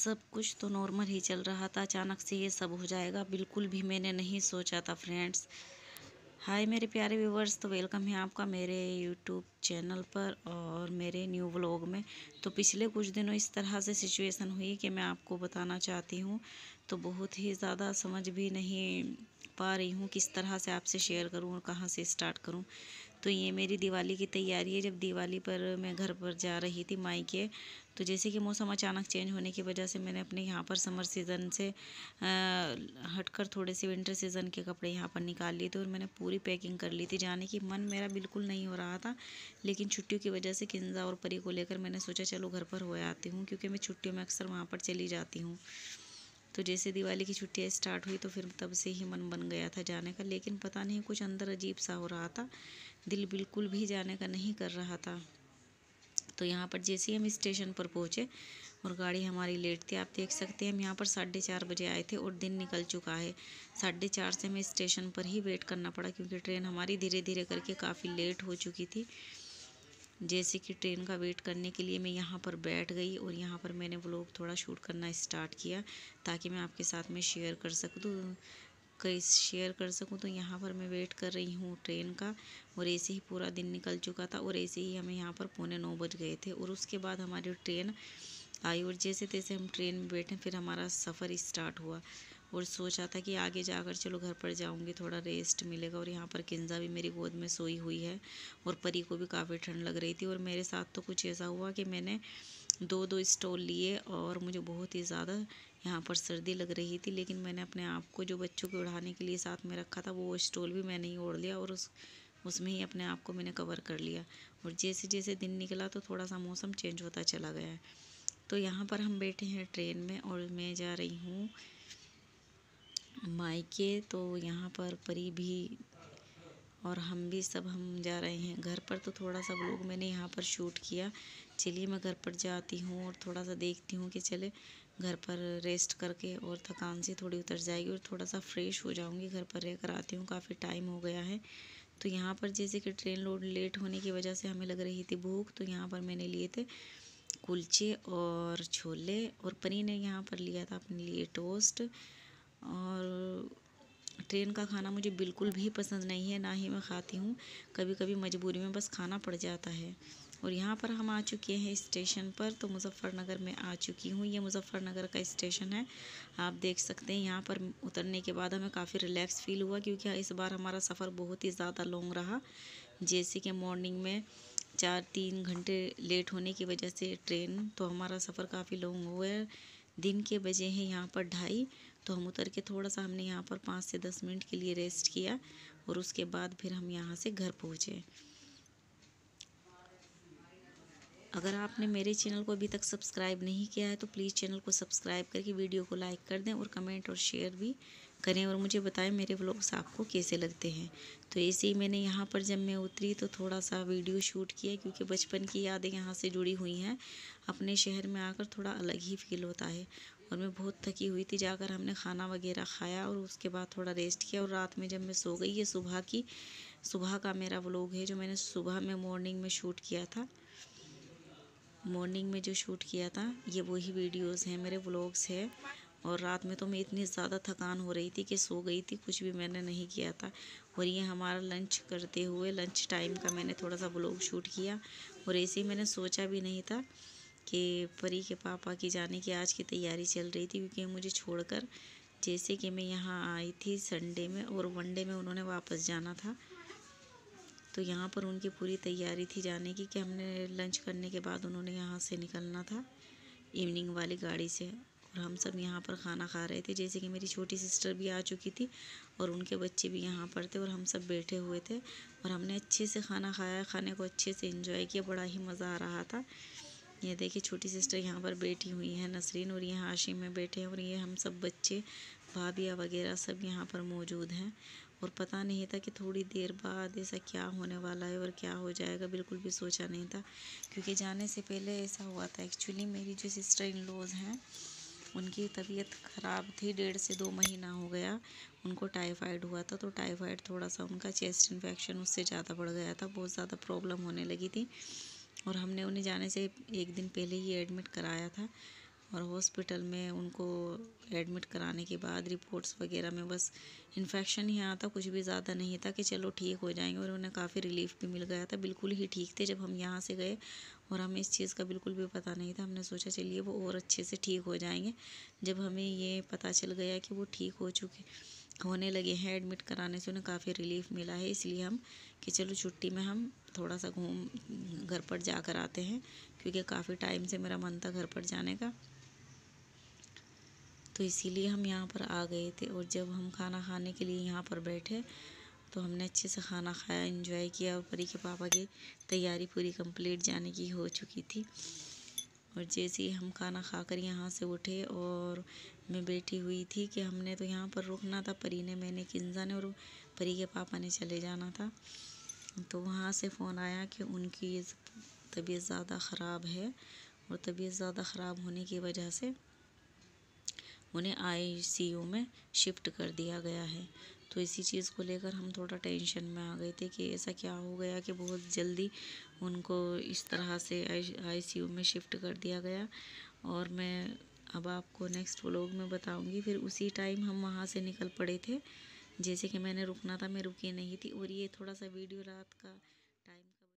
सब कुछ तो नॉर्मल ही चल रहा था अचानक से ये सब हो जाएगा बिल्कुल भी मैंने नहीं सोचा था फ्रेंड्स हाय मेरे प्यारे व्यूवर्स तो वेलकम है आपका मेरे यूट्यूब चैनल पर और मेरे न्यू व्लॉग में तो पिछले कुछ दिनों इस तरह से सिचुएशन हुई कि मैं आपको बताना चाहती हूँ तो बहुत ही ज़्यादा समझ भी नहीं पा रही हूँ किस तरह से आपसे शेयर करूँ और कहाँ से स्टार्ट करूँ तो ये मेरी दिवाली की तैयारी है जब दिवाली पर मैं घर पर जा रही थी माई के तो जैसे कि मौसम अचानक चेंज होने की वजह से मैंने अपने यहाँ पर समर सीज़न से हटकर थोड़े से विंटर सीज़न के कपड़े यहाँ पर निकाल लिए थे और मैंने पूरी पैकिंग कर ली थी जाने की मन मेरा बिल्कुल नहीं हो रहा था लेकिन छुट्टियों की वजह से किंजा और परी को लेकर मैंने सोचा चलो घर पर हो आती हूँ क्योंकि मैं छुट्टियों में अक्सर वहाँ पर चली जाती हूँ तो जैसे दिवाली की छुट्टियाँ स्टार्ट हुई तो फिर तब से ही मन बन गया था जाने का लेकिन पता नहीं कुछ अंदर अजीब सा हो रहा था दिल बिल्कुल भी जाने का नहीं कर रहा था तो यहाँ पर जैसे ही हम स्टेशन पर पहुँचे और गाड़ी हमारी लेट थी आप देख सकते हैं हम यहाँ पर साढ़े चार बजे आए थे और दिन निकल चुका है साढ़े चार से हमें स्टेशन पर ही वेट करना पड़ा क्योंकि ट्रेन हमारी धीरे धीरे करके काफ़ी लेट हो चुकी थी जैसे कि ट्रेन का वेट करने के लिए मैं यहाँ पर बैठ गई और यहाँ पर मैंने व्लॉग थोड़ा शूट करना स्टार्ट किया ताकि मैं आपके साथ में शेयर कर सकूँ तो कई शेयर कर सकूँ तो यहाँ पर मैं वेट कर रही हूँ ट्रेन का और ऐसे ही पूरा दिन निकल चुका था और ऐसे ही हमें यहाँ पर पौने नौ बज गए थे और उसके बाद हमारी ट्रेन आई और जैसे तैसे हम ट्रेन में बैठे फिर हमारा सफ़र स्टार्ट हुआ और सोचा था कि आगे जाकर चलो घर पर जाऊंगी थोड़ा रेस्ट मिलेगा और यहाँ पर किंजा भी मेरी गोद में सोई हुई है और परी को भी काफ़ी ठंड लग रही थी और मेरे साथ तो कुछ ऐसा हुआ कि मैंने दो दो स्टॉल लिए और मुझे बहुत ही ज़्यादा यहाँ पर सर्दी लग रही थी लेकिन मैंने अपने आप को जो बच्चों को उड़ाने के लिए साथ में रखा था वो स्टॉल भी मैंने ही ओढ़ लिया और उस उसमें ही अपने आप को मैंने कवर कर लिया और जैसे जैसे दिन निकला तो थोड़ा सा मौसम चेंज होता चला गया तो यहाँ पर हम बैठे हैं ट्रेन में और मैं जा रही हूँ मायके तो यहाँ पर परी भी और हम भी सब हम जा रहे हैं घर पर तो थोड़ा सा लोग मैंने यहाँ पर शूट किया चलिए मैं घर पर जाती हूँ और थोड़ा सा देखती हूँ कि चले घर पर रेस्ट करके और थकान से थोड़ी उतर जाएगी और थोड़ा सा फ्रेश हो जाऊँगी घर पर रह कर आती हूँ काफ़ी टाइम हो गया है तो यहाँ पर जैसे कि ट्रेन लोड लेट होने की वजह से हमें लग रही थी भूख तो यहाँ पर मैंने लिए थे कुलचे और छोले और पनीर ने यहाँ पर लिया था अपने लिए टोस्ट और ट्रेन का खाना मुझे बिल्कुल भी पसंद नहीं है ना ही मैं खाती हूँ कभी कभी मजबूरी में बस खाना पड़ जाता है और यहाँ पर हम आ चुके हैं स्टेशन पर तो मुजफ्फ़रनगर में आ चुकी हूँ ये मुजफ्फ़रनगर का स्टेशन है आप देख सकते हैं यहाँ पर उतरने के बाद हमें काफ़ी रिलैक्स फील हुआ क्योंकि हाँ, इस बार हमारा सफ़र बहुत ही ज़्यादा लॉन्ग रहा जैसे कि मॉर्निंग में चार तीन घंटे लेट होने की वजह से ट्रेन तो हमारा सफ़र काफ़ी लॉन्ग हुआ है दिन के बजे हैं यहाँ पर ढाई तो हम उतर के थोड़ा सा हमने यहाँ पर पाँच से दस मिनट के लिए रेस्ट किया और उसके बाद फिर हम यहाँ से घर पहुँचे अगर आपने मेरे चैनल को अभी तक सब्सक्राइब नहीं किया है तो प्लीज़ चैनल को सब्सक्राइब करके वीडियो को लाइक कर दें और कमेंट और शेयर भी करें और मुझे बताएं मेरे व्लॉग्स आपको कैसे लगते हैं तो ऐसे ही मैंने यहाँ पर जब मैं उतरी तो थोड़ा सा वीडियो शूट किया क्योंकि बचपन की यादें यहाँ से जुड़ी हुई हैं अपने शहर में आकर थोड़ा अलग ही फील होता है और मैं बहुत थकी हुई थी जाकर हमने खाना वगैरह खाया और उसके बाद थोड़ा रेस्ट किया और रात में जब मैं सो गई ये सुबह की सुबह का मेरा व्लॉग है जो मैंने सुबह में मॉर्निंग में शूट किया था मॉर्निंग में जो शूट किया था ये वही वीडियोस हैं मेरे व्लॉग्स हैं और रात में तो मैं इतनी ज़्यादा थकान हो रही थी कि सो गई थी कुछ भी मैंने नहीं किया था और ये हमारा लंच करते हुए लंच टाइम का मैंने थोड़ा सा ब्लॉग शूट किया और ऐसे ही मैंने सोचा भी नहीं था कि परी के पापा की जाने की आज की तैयारी चल रही थी क्योंकि मुझे छोड़कर जैसे कि मैं यहाँ आई थी संडे में और वनडे में उन्होंने वापस जाना था तो यहाँ पर उनकी पूरी तैयारी थी जाने की कि हमने लंच करने के बाद उन्होंने यहाँ से निकलना था इवनिंग वाली गाड़ी से और हम सब यहाँ पर खाना खा रहे थे जैसे कि मेरी छोटी सिस्टर भी आ चुकी थी और उनके बच्चे भी यहाँ पर थे और हम सब बैठे हुए थे और हमने अच्छे से खाना खाया खाने को अच्छे से इन्जॉय किया बड़ा ही मज़ा आ रहा था ये देखिए छोटी सिस्टर यहाँ पर बैठी हुई है नसरीन और यहाँ आशिम में बैठे हैं और ये हम सब बच्चे भाभियाँ वगैरह सब यहाँ पर मौजूद हैं और पता नहीं था कि थोड़ी देर बाद ऐसा क्या होने वाला है और क्या हो जाएगा बिल्कुल भी सोचा नहीं था क्योंकि जाने से पहले ऐसा हुआ था एक्चुअली मेरी जो सिस्टर इन लॉज हैं उनकी तबीयत ख़राब थी डेढ़ से दो महीना हो गया उनको टाइफाइड हुआ था तो टाइफाइड थोड़ा सा उनका चेस्ट इन्फेक्शन उससे ज़्यादा बढ़ गया था बहुत ज़्यादा प्रॉब्लम होने लगी थी और हमने उन्हें जाने से एक दिन पहले ही एडमिट कराया था और हॉस्पिटल में उनको एडमिट कराने के बाद रिपोर्ट्स वगैरह में बस इन्फेक्शन ही आता कुछ भी ज़्यादा नहीं था कि चलो ठीक हो जाएंगे और उन्हें काफ़ी रिलीफ भी मिल गया था बिल्कुल ही ठीक थे जब हम यहाँ से गए और हमें इस चीज़ का बिल्कुल भी पता नहीं था हमने सोचा चलिए वो और अच्छे से ठीक हो जाएंगे जब हमें ये पता चल गया कि वो ठीक हो चुके होने लगे हैं एडमिट कराने से उन्हें काफ़ी रिलीफ मिला है इसलिए हम कि चलो छुट्टी में हम थोड़ा सा घूम घर पर जाकर आते हैं क्योंकि काफ़ी टाइम से मेरा मन था घर पर जाने का तो इसीलिए हम यहाँ पर आ गए थे और जब हम खाना खाने के लिए यहाँ पर बैठे तो हमने अच्छे से खाना खाया इन्जॉय किया और परी के पापा की तैयारी पूरी कंप्लीट जाने की हो चुकी थी और जैसे ही हम खाना खाकर यहाँ से उठे और मैं बैठी हुई थी कि हमने तो यहाँ पर रुकना था परी ने मैंने किन्जा ने और परी के पापा ने चले जाना था तो वहाँ से फ़ोन आया कि उनकी तबीयत ज़्यादा ख़राब है और तबीयत ज़्यादा ख़राब होने की वजह से उन्हें आईसीयू में शिफ्ट कर दिया गया है तो इसी चीज़ को लेकर हम थोड़ा टेंशन में आ गए थे कि ऐसा क्या हो गया कि बहुत जल्दी उनको इस तरह से आईसीयू में शिफ्ट कर दिया गया और मैं अब आपको नेक्स्ट व्लॉग में बताऊंगी फिर उसी टाइम हम वहाँ से निकल पड़े थे जैसे कि मैंने रुकना था मैं रुकी नहीं थी और ये थोड़ा सा वीडियो रात का